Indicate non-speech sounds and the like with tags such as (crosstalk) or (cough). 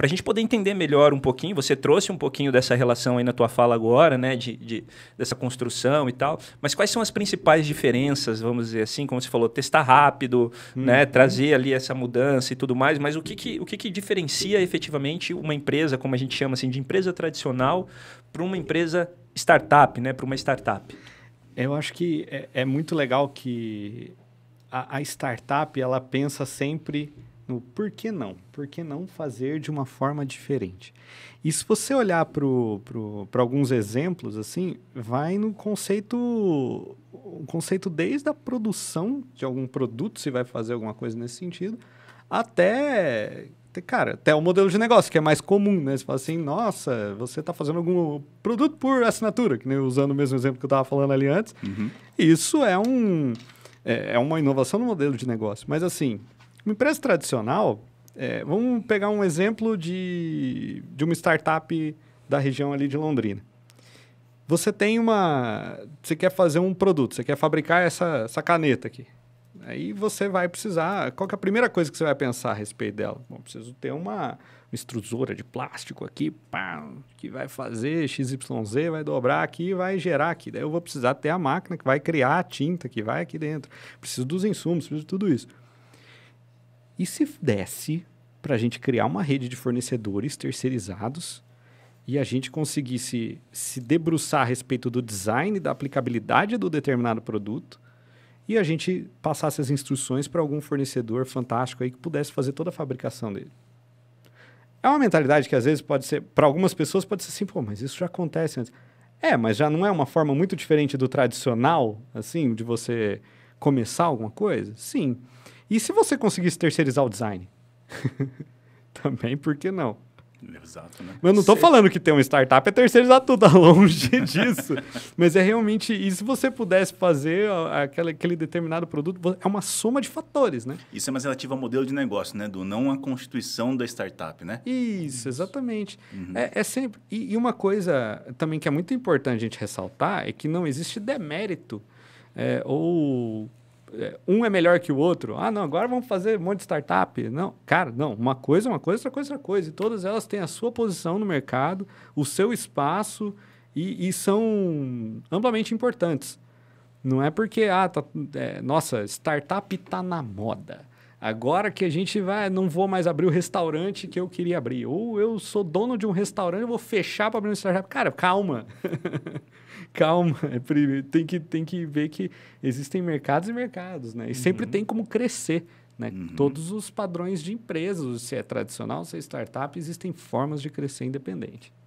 Para a gente poder entender melhor um pouquinho, você trouxe um pouquinho dessa relação aí na tua fala agora, né, de, de, dessa construção e tal, mas quais são as principais diferenças, vamos dizer assim, como você falou, testar rápido, hum. né, trazer ali essa mudança e tudo mais, mas o que, que, o que, que diferencia efetivamente uma empresa, como a gente chama assim, de empresa tradicional para uma empresa startup, né, para uma startup? Eu acho que é, é muito legal que a, a startup, ela pensa sempre no por que não? Por que não fazer de uma forma diferente? E se você olhar para alguns exemplos, assim, vai no conceito, o conceito desde a produção de algum produto, se vai fazer alguma coisa nesse sentido, até, cara, até o modelo de negócio, que é mais comum, né? Você fala assim, nossa, você está fazendo algum produto por assinatura, que nem usando o mesmo exemplo que eu estava falando ali antes. Uhum. Isso é um... É, é uma inovação no modelo de negócio, mas assim, uma empresa tradicional, é, vamos pegar um exemplo de, de uma startup da região ali de Londrina. Você tem uma. Você quer fazer um produto, você quer fabricar essa, essa caneta aqui. Aí você vai precisar. Qual é a primeira coisa que você vai pensar a respeito dela? Bom, preciso ter uma, uma extrusora de plástico aqui, pá, que vai fazer XYZ, vai dobrar aqui vai gerar aqui. Daí eu vou precisar ter a máquina que vai criar a tinta que vai aqui dentro. Preciso dos insumos, preciso de tudo isso. E se desse para a gente criar uma rede de fornecedores terceirizados e a gente conseguisse se debruçar a respeito do design, da aplicabilidade do determinado produto e a gente passasse as instruções para algum fornecedor fantástico aí que pudesse fazer toda a fabricação dele. É uma mentalidade que às vezes pode ser, para algumas pessoas pode ser assim, pô, mas isso já acontece antes. É, mas já não é uma forma muito diferente do tradicional, assim, de você começar alguma coisa? Sim. E se você conseguisse terceirizar o design? (laughs) Também, por que não? Exato, né? Mas eu não estou falando que ter uma startup é terceirizar tudo, (laughs) tá longe disso. Mas é realmente, e se você pudesse fazer aquele, aquele determinado produto, é uma soma de fatores, né? Isso é mais relativo ao modelo de negócio, né? Do não a constituição da startup, né? Isso, exatamente. Uhum. É, é, sempre. E, e uma coisa também que é muito importante a gente ressaltar é que não existe demérito é, ou é, um é melhor que o outro. Ah, não, agora vamos fazer um monte de startup. Não, cara, não. Uma coisa é uma coisa, outra coisa é outra coisa. E todas elas têm a sua posição no mercado, o seu espaço e, e são amplamente importantes. Não é porque, ah, tá, é, nossa, startup está na moda. Agora que a gente vai, não vou mais abrir o restaurante que eu queria abrir. Ou eu sou dono de um restaurante, eu vou fechar para abrir um startup. Cara, calma. (laughs) calma. É, tem, que, tem que ver que existem mercados e mercados, né? E uhum. sempre tem como crescer. Né? Uhum. Todos os padrões de empresas, se é tradicional, se é startup, existem formas de crescer independente.